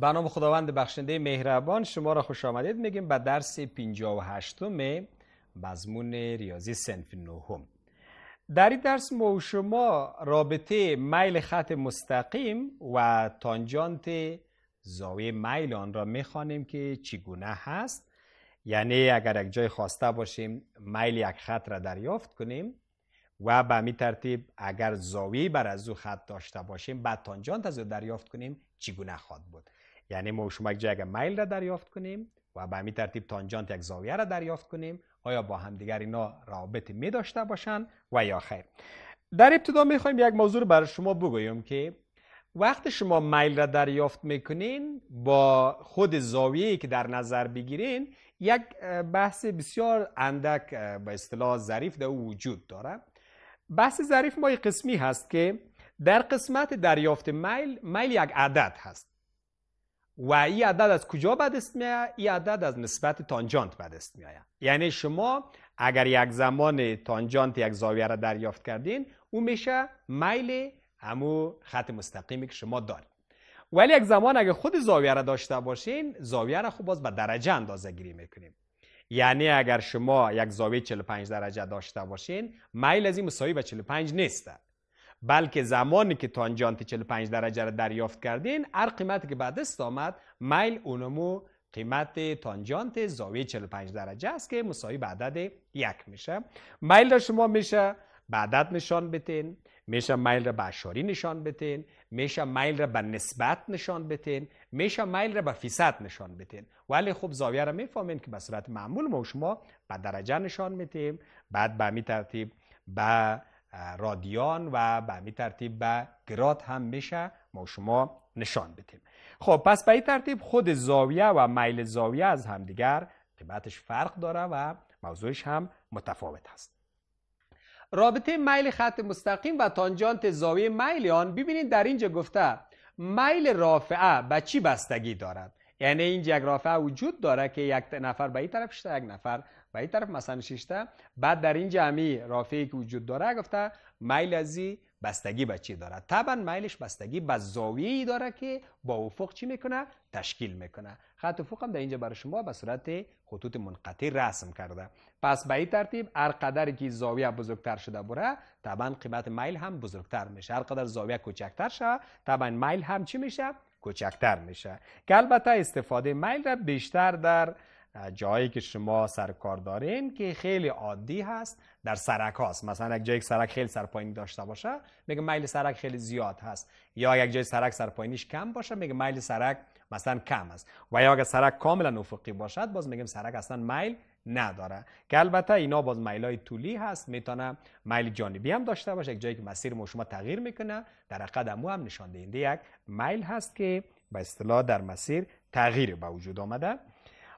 به نام خداوند بخشنده مهربان شما را خوش آمدید میگیم به درس 58 مضمون ریاضی سنف نهم در این درس ما و شما رابطه میل خط مستقیم و تانجانت زاوی میل آن را میخوانیم که چگونه هست یعنی اگر یک جای خواسته باشیم میل یک خط را دریافت کنیم و به می ترتیب اگر زاوی بر از او خط داشته باشیم بعد تانجانت از او دریافت کنیم چگونه خواد بود یعنی ما شما یک جای میل را دریافت کنیم و به همین ترتیب تانجانت یک زاویه را دریافت کنیم آیا با همدیگر اینا رابط می داشته باشند و یا خیر در ابتدا می خواهیم یک موضوع برای شما بگویم که وقت شما میل را دریافت میکنین با خود زاویه که در نظر بگیرین یک بحث بسیار اندک با اصطلاح ظریف در وجود داره بحث ظریف ما قسمی هست که در قسمت دریافت میل میل یک عدد هست و این عدد از کجا بدست می این عدد از نسبت تانجانت بدست می یعنی شما اگر یک زمان تانجانت یک زاویه را دریافت کردین او میشه میل همو خط مستقیمی که شما دارید ولی یک زمان اگر خود زاویه را داشته باشین زاویه را خوب باز به درجه اندازه گیری میکنیم یعنی اگر شما یک زاویه 45 درجه داشته باشین میل از این مساوی به 45 نیست بلکه زمانی که تانجانت 45 درجه را دریافت کردین هر قیمتی که بعد است آمد میل اونمو قیمت تانجانت زاویه 45 درجه است که مساوی به عدد یک میشه میل را شما میشه به عدد نشان بتین میشه میل را به اشاری نشان بتین میشه میل را به نسبت نشان بتین میشه میل را به فیصد نشان بتین ولی خب زاویه را میفهمین که به صورت معمول ما شما به درجه نشان میتیم بعد به می ترتیب به رادیان و به همین ترتیب به گراد هم میشه ما شما نشان بدیم خب پس به این ترتیب خود زاویه و میل زاویه از همدیگر قیمتش فرق داره و موضوعش هم متفاوت هست رابطه میل خط مستقیم و تانجانت زاویه میل آن ببینید در اینجا گفته میل رافعه به چی بستگی دارد یعنی این جغرافه وجود داره که یک نفر به این طرف شته یک نفر به این طرف مثلا ششته بعد در این جمعی رافعی که وجود داره گفته مایل ازی بستگی به چی داره طبعا مایلش بستگی به زاویه داره که با افق چی میکنه تشکیل میکنه خط افق هم در اینجا برای شما به صورت خطوط منقطع رسم کرده پس به این ترتیب هر قدر که زاویه بزرگتر شده بره طبعا قیمت مایل هم بزرگتر میشه هر قدر زاویه کوچکتر شه طبعا مایل هم چی میشه کوچکتر میشه که البته استفاده میل را بیشتر در جایی که شما سرکار دارین که خیلی عادی هست در سرک هاست مثلا یک جایی سرک خیلی سرپاینی داشته باشه میگه میل سرک خیلی زیاد هست یا یک جای سرک سرپایینیش کم باشه میگه میل سرک مثلا کم است و یا اگر سرک کاملا افقی باشد باز میگیم سرک اصلا میل نداره که البته اینا باز میل های طولی هست میتونه میل جانبی هم داشته باشه یک جایی که مسیر ما شما تغییر میکنه در قدمو هم نشان اینده یک میل هست که به اصطلاح در مسیر تغییر به وجود آمده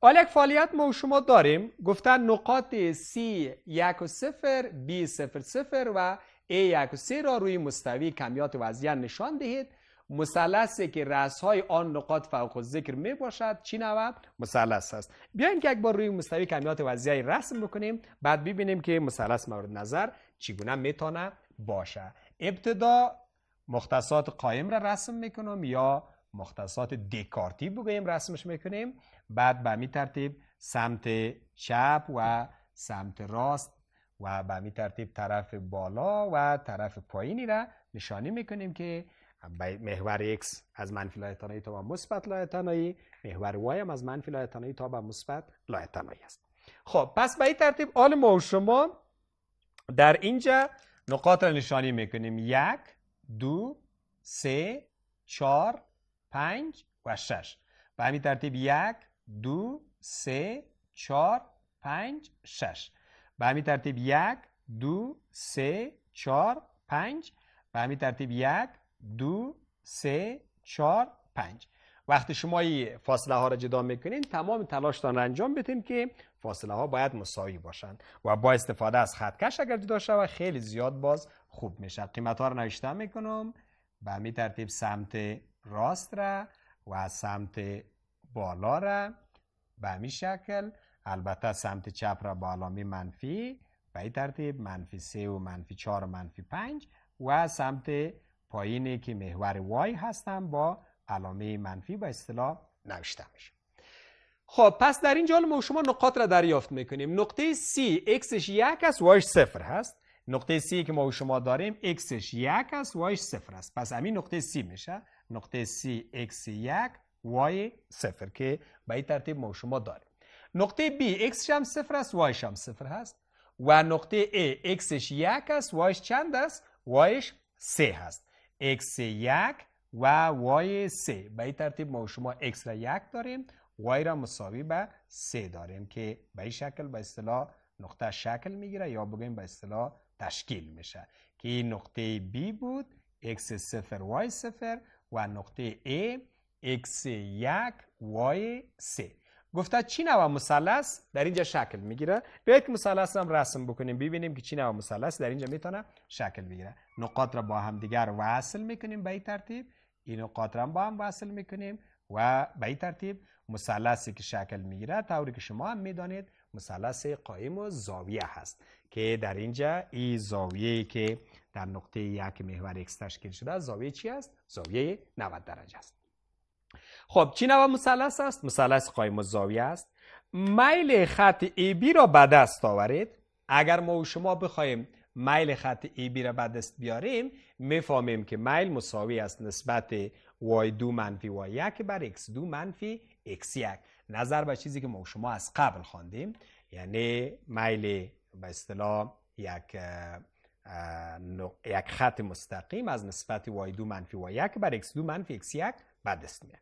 حالا یک فعالیت ما شما داریم گفتن نقاط C یک و صفر B صفر صفر و A یک و را روی مستوی کمیات وضعیت نشان دهید مثلثی که های آن نقاط فوق ذکر می باشد چی نوع؟ مثلث است بیاین که یک بار روی مستوی کمیات وضعی رسم بکنیم بعد ببینیم که مثلث مورد نظر چگونه میتونه باشه ابتدا مختصات قایم را رسم میکنم یا مختصات دکارتی بگویم رسمش میکنیم بعد به می ترتیب سمت چپ و سمت راست و به می ترتیب طرف بالا و طرف پایینی را نشانی میکنیم که محور X از منفی لایتنایی تا به مثبت لایتنایی محور Y هم از منفی لایتنایی تا به مثبت لایتنایی است خب پس به این ترتیب آل ما و شما در اینجا نقاط را نشانی میکنیم یک دو سه چهار پنج و شش به همین ترتیب یک دو سه چهار پنج شش به همین ترتیب یک دو سه چهار پنج به همین ترتیب یک دو سه چهار پنج وقتی شما فاصله ها را جدا میکنین تمام تلاشتان را انجام بدیم که فاصله ها باید مساوی باشند و با استفاده از خطکش اگر جدا و خیلی زیاد باز خوب میشه قیمت ها رو نوشته میکنم به همین ترتیب سمت راست را و سمت بالا را به همین شکل البته سمت چپ را بالا می منفی به این ترتیب منفی سه و منفی چهار و منفی پنج و سمت پایینه که محور وای هستم با علامه منفی با اصطلاح نوشته میشه خب پس در این اینجا ما شما نقاط را دریافت میکنیم نقطه C اکسش یک است وایش صفر هست نقطه C که ما و شما داریم xش یک است وایش صفر است پس همین نقطه C میشه نقطه C x یک وای صفر که به این ترتیب ما شما داریم نقطه B xش هم صفر است وایش هم صفر هست و نقطه A xش یک است وایش چند است وایش سه هست x یک و y سه به این ترتیب ما شما x را یک داریم y را مساوی به سه داریم که به این شکل به اصطلاح نقطه شکل میگیره یا بگیم به اصطلاح تشکیل میشه که این نقطه B بود x سفر y سفر و نقطه A x یک y سه گفته چین و مثلث در اینجا شکل میگیره یک مثلث هم رسم بکنیم ببینیم که چی و مثلث در اینجا میتونه شکل بگیره نقاط را با هم دیگر وصل میکنیم به این ترتیب این نقاط را با هم وصل میکنیم و به این ترتیب مثلثی که شکل میگیره طوری که شما هم میدانید مثلث قایم و زاویه هست که در اینجا این زاویه که در نقطه یک محور ایکس تشکیل شده زاویه چی است زاویه 90 درجه است خب چی نوع مثلث است؟ مثلث قایم زاویه است میل خط AB را به دست آورید اگر ما و شما بخوایم میل خط AB را به دست بیاریم میفهمیم که میل مساوی است نسبت Y2 منفی Y1 بر X2 منفی X1 نظر به چیزی که ما و شما از قبل خواندیم یعنی میل به اصطلاح یک یک خط مستقیم از نسبت Y2 منفی Y1 بر X2 منفی X1 به دست میاد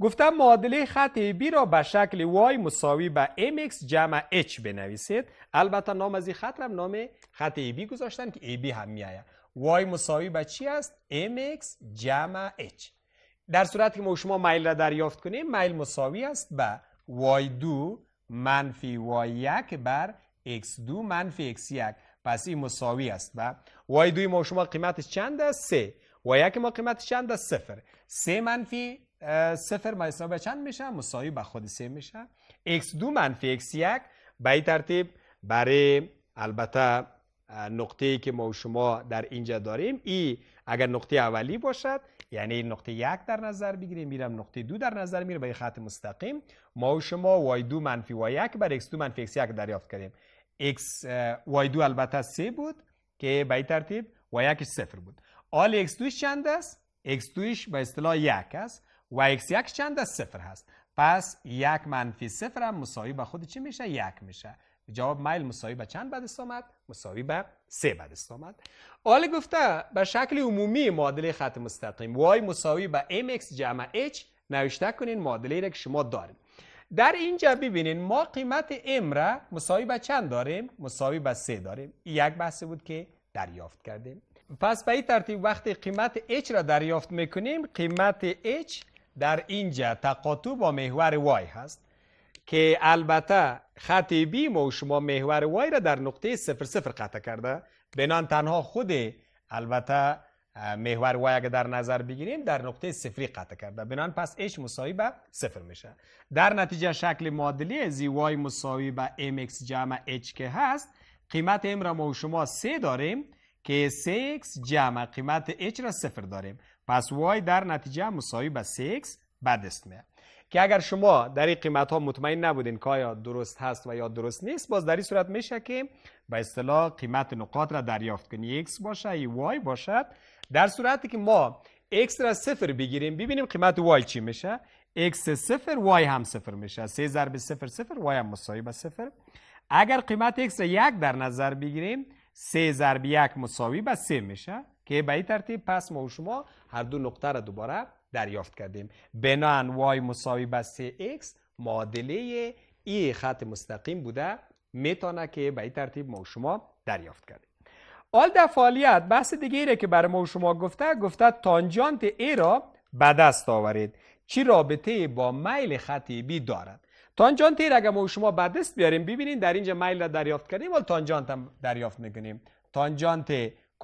گفتم معادله خط AB را به شکل y مساوی به mx جمع h بنویسید البته نام از این خط را نام خط AB گذاشتن که AB هم آید y مساوی به چی است mx جمع h در صورت که ما شما میل را دریافت کنیم میل مساوی است به y2 منفی y1 بر x2 منفی x1 پس این مساوی است و y2 ما شما قیمتش چند است 3 y1 ما قیمتش چند است 0 3 منفی صفر مایس به چند میشه مساوی به خود سه میشه x2 منفی x1 به این ترتیب برای البته نقطه‌ای که ما و شما در اینجا داریم ای اگر نقطه اولی باشد یعنی نقطه یک در نظر بگیریم میرم نقطه دو در نظر میره به خط مستقیم ما و شما y2 منفی y1 بر x2 منفی x1 دریافت کردیم x y2 البته 3 بود که به ترتیب y1 صفر بود حال x2 چند است x2 به اصطلاح 1 است و x یک چند است صفر هست پس یک منفی صفر هم مساوی به خود چی میشه یک میشه جواب میل مساوی به چند بدست آمد؟ مساوی به سه بدست آمد حال گفته به شکل عمومی معادله خط مستقیم y مساوی به mx جمع h نوشته کنین معادله را که شما دارید. در اینجا ببینین ما قیمت m را مساوی به چند داریم؟ مساوی به سه داریم یک بحث بود که دریافت کردیم پس به این ترتیب وقتی قیمت h را دریافت میکنیم قیمت h در اینجا تقاطع با محور وای هست که البته خط ما و شما محور وای را در نقطه صفر صفر قطع کرده بنان تنها خود البته محور وای اگر در نظر بگیریم در نقطه صفری قطع کرده بنان پس اچ مساوی به صفر میشه در نتیجه شکل معادلی زی وای مساوی به mx جمع h که هست قیمت ام را ما و شما سه داریم که سه اکس جمع قیمت h را صفر داریم پس y در نتیجه مساوی به 6 بدست میاد که اگر شما در این قیمت ها مطمئن نبودین که آیا درست هست و یا درست نیست باز در این صورت میشه که به اصطلاح قیمت نقاط را دریافت کنی x باشه یا y باشد در صورتی که ما x را صفر بگیریم ببینیم قیمت y چی میشه x صفر y هم صفر میشه 3 ضرب صفر صفر y هم مساوی به صفر اگر قیمت x را یک در نظر بگیریم 3 ضرب یک مساوی به 3 میشه که به این ترتیب پس ما و شما هر دو نقطه را دوباره دریافت کردیم بنان y مساوی به 3x معادله ای خط مستقیم بوده میتونه که به این ترتیب ما و شما دریافت کردیم آل در فعالیت بحث دیگه ایره که برای ما و شما گفته گفته تانجانت ای را به دست آورید چی رابطه با میل خط بی دارد تانجانت ای را اگر ما و شما به دست بیاریم ببینید در اینجا میل را دریافت کردیم ولی تانجانت هم دریافت میکنیم تانجانت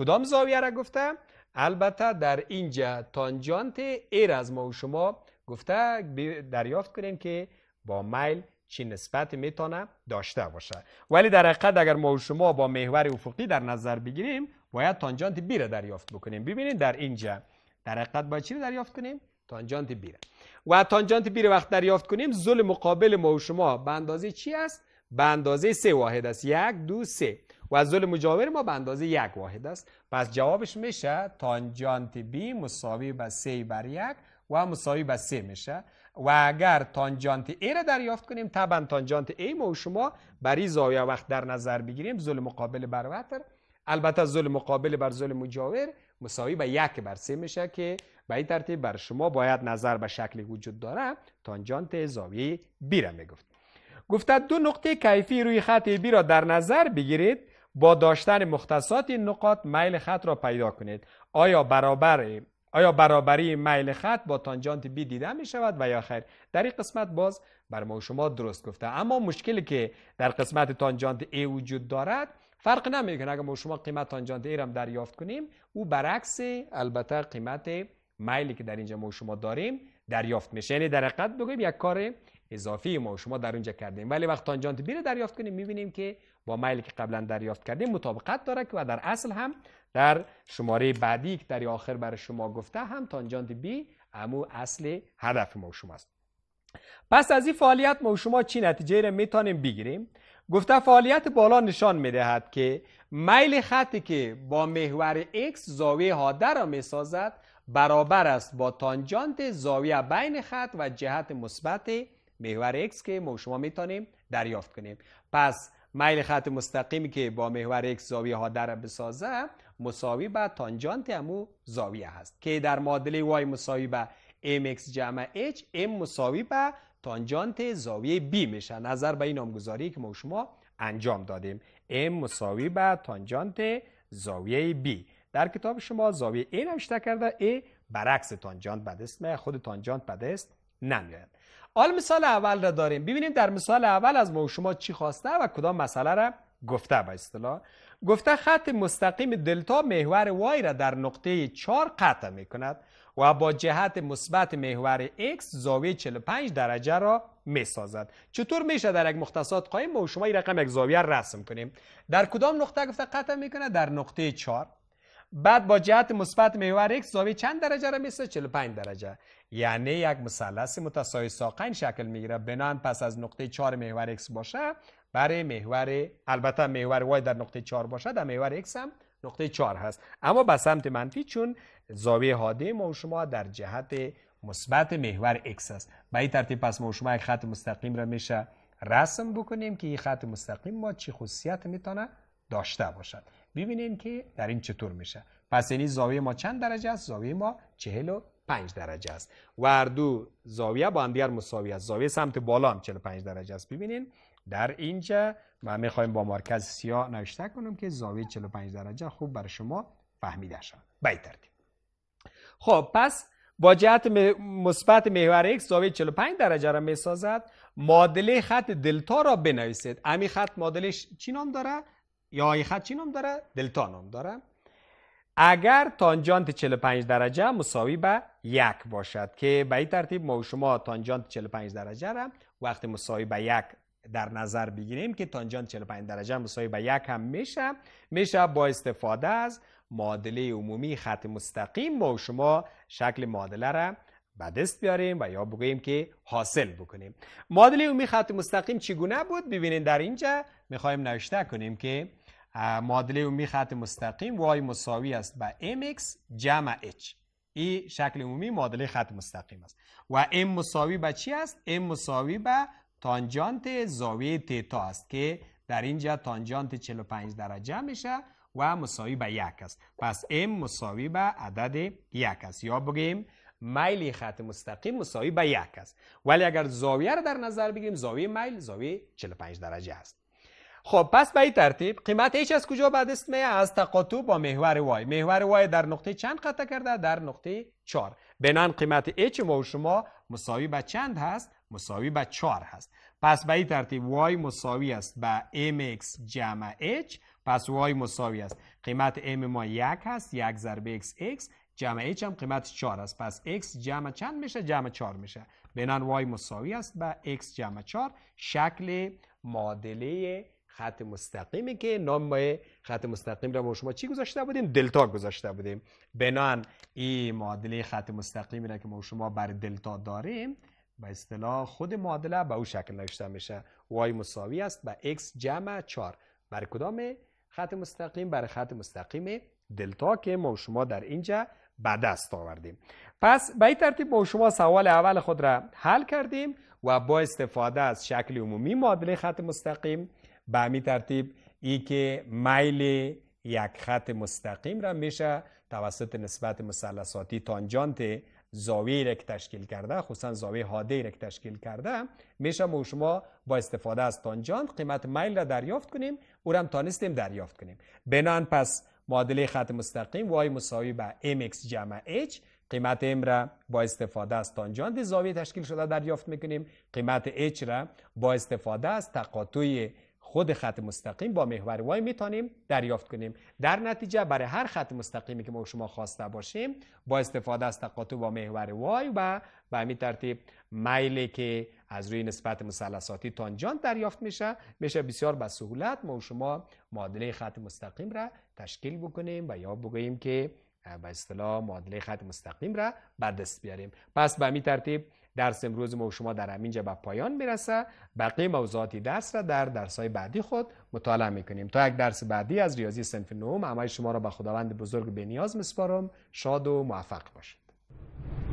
کدام زاویه را گفته البته در اینجا تانجانت ایر از ما و شما گفته دریافت کنیم که با میل چی نسبت میتونه داشته باشه ولی در حقیقت اگر ما و شما با محور افقی در نظر بگیریم باید تانجانت بی را دریافت بکنیم ببینید در اینجا در حقیقت با چی دریافت کنیم تانجانت بی را و تانجانت بی وقت دریافت کنیم زل مقابل ما و شما به اندازه چی است به اندازه سه واحد است یک دو سه و از مجاور ما به اندازه یک واحد است پس جوابش میشه تانجانت بی مساوی به سی بر یک و مساوی به سه میشه و اگر تانجانت ای را دریافت کنیم طبعا تانجانت ای ما و شما این زاویه وقت در نظر بگیریم ظل مقابل بر وتر البته ظل مقابل بر ظل مجاور مساوی به یک بر سه میشه که به این ترتیب بر شما باید نظر به شکلی وجود داره تانجانت زاویه بی را میگفت گفته دو نقطه کیفی روی خط بی را در نظر بگیرید با داشتن مختصات این نقاط میل خط را پیدا کنید آیا برابر آیا برابری میل خط با تانجانت بی دیده می شود و یا خیر در این قسمت باز بر ما شما درست گفته اما مشکلی که در قسمت تانجانت ای وجود دارد فرق کنه اگر ما شما قیمت تانجانت ای را دریافت کنیم او برعکس البته قیمت میلی که در اینجا ما شما داریم دریافت میشه یعنی در حقیقت بگویم یک کار اضافی ما و شما در اونجا کردیم ولی وقت تانجانت بی رو دریافت کنیم میبینیم که با مایلی که قبلا دریافت کردیم مطابقت داره که و در اصل هم در شماره بعدی که در آخر برای شما گفته هم تانجانت بی امو اصل هدف ما و است. پس از این فعالیت ما و شما چی نتیجه رو میتونیم بگیریم گفته فعالیت بالا نشان میدهد که مایل خطی که با محور x زاویه حاده را میسازد برابر است با تانجانت زاویه بین خط و جهت مثبت محور x که ما شما میتونیم دریافت کنیم پس میل خط مستقیمی که با محور x زاویه ها در بسازه مساوی به تانجانت همو زاویه هست که در معادله y مساوی به mx جمع h m مساوی به تانجانت زاویه b میشه نظر به این نامگذاری که ما شما انجام دادیم m مساوی به تانجانت زاویه b در کتاب شما زاویه a نوشته کرده a برعکس تانجانت به خود تانجانت به دست حال مثال اول را داریم ببینیم در مثال اول از ما و شما چی خواسته و کدام مسئله را گفته به اصطلاح گفته خط مستقیم دلتا محور وای را در نقطه 4 قطع می کند و با جهت مثبت محور x زاویه 45 درجه را می سازد چطور میشه در یک مختصات قایم ما و شما این رقم یک زاویه رسم کنیم در کدام نقطه گفته قطع می کند در نقطه 4 بعد با جهت مثبت محور x زاویه چند درجه را میسه 45 درجه یعنی یک مثلث متساوی ساقین شکل میگیره بنان پس از نقطه 4 محور x باشه برای محور البته محور y در نقطه 4 باشه در محور x هم نقطه 4 هست اما به سمت منفی چون زاویه حاده ما و شما در جهت مثبت محور x است به این ترتیب پس ما و شما یک خط مستقیم را میشه رسم بکنیم که این خط مستقیم ما چه خصوصیت میتونه داشته باشد ببینین که در این چطور میشه پس یعنی زاویه ما چند درجه است زاویه ما 45 درجه است و هر دو زاویه با هم دیگر مساوی است زاویه سمت بالا هم 45 درجه است ببینین در اینجا ما میخوایم با مرکز سیاه نوشته کنم که زاویه 45 درجه خوب برای شما فهمیده شد به خب پس با جهت مثبت محور x زاویه 45 درجه را میسازد معادله خط دلتا را بنویسید امی خط معادله چی نام داره یا خط چی نام داره؟ دلتا نام داره اگر تانجانت 45 درجه مساوی به یک باشد که به این ترتیب ما و شما تانجانت 45 درجه را وقتی مساوی به یک در نظر بگیریم که تانجانت 45 درجه مساوی به یک هم میشه میشه با استفاده از معادله عمومی خط مستقیم ما و شما شکل معادله را به دست بیاریم و یا بگوییم که حاصل بکنیم معادله عمومی خط مستقیم چگونه بود ببینید در اینجا میخوایم نوشته کنیم که معادله می خط مستقیم وای مساوی است به mx جمع h این شکل عمومی معادله خط مستقیم است و m مساوی به چی است m مساوی به تانجانت زاویه تتا است که در اینجا تانجانت 45 درجه میشه و مساوی به یک است پس m مساوی به عدد یک است یا بگیم میل خط مستقیم مساوی به یک است ولی اگر زاویه را در نظر بگیریم زاویه میل زاویه 45 درجه است خب پس به این ترتیب قیمت هیچ از کجا بعد است از تقاطع با محور وای محور وای در نقطه چند قطع کرده در نقطه 4 بنان قیمت H ما و شما مساوی به چند هست مساوی به 4 هست پس به این ترتیب وای مساوی است به mx جمع h پس وای مساوی است قیمت m ما یک هست یک ضرب x x جمع h هم قیمت 4 است پس x جمع چند میشه جمع 4 میشه بنان وای مساوی است به x جمع 4 شکل معادله خط مستقیمی که نام خط مستقیم را ما شما چی گذاشته بودیم دلتا گذاشته بودیم بنان این معادله خط مستقیمی را که ما شما بر دلتا داریم به اصطلاح خود معادله به او شکل نوشته میشه وای مساوی است به x جمع 4 بر کدام خط مستقیم بر خط مستقیم دلتا که ما شما در اینجا به دست آوردیم پس به این ترتیب ما شما سوال اول خود را حل کردیم و با استفاده از شکل عمومی معادله خط مستقیم به همین ترتیب ای که میل یک خط مستقیم را میشه توسط نسبت مثلثاتی تانجانت زاویه را که تشکیل کرده خصوصا زاویه حاده را که تشکیل کرده میشه ما شما با استفاده از تانجانت قیمت میل را دریافت کنیم او را هم تانستیم دریافت کنیم بنان پس معادله خط مستقیم وای مساوی به mx جمع h قیمت ام را با استفاده از تانجانت زاویه تشکیل شده دریافت میکنیم قیمت h را با استفاده از تقاطع خود خط مستقیم با محور وای میتونیم دریافت کنیم در نتیجه برای هر خط مستقیمی که ما شما خواسته باشیم با استفاده از تقاطع با محور وای و به همین ترتیب میلی که از روی نسبت مثلثاتی تانجان دریافت میشه میشه بسیار به سهولت ما شما معادله خط مستقیم را تشکیل بکنیم و یا بگوییم که به اصطلاح معادله خط مستقیم را بدست بیاریم پس به همین ترتیب درس امروز ما و شما در همینجا به پایان میرسه بقیه موضوعات درس را در درس های بعدی خود مطالعه میکنیم تا یک درس بعدی از ریاضی سنف نوم همه شما را به خداوند بزرگ نیاز میسپارم شاد و موفق باشید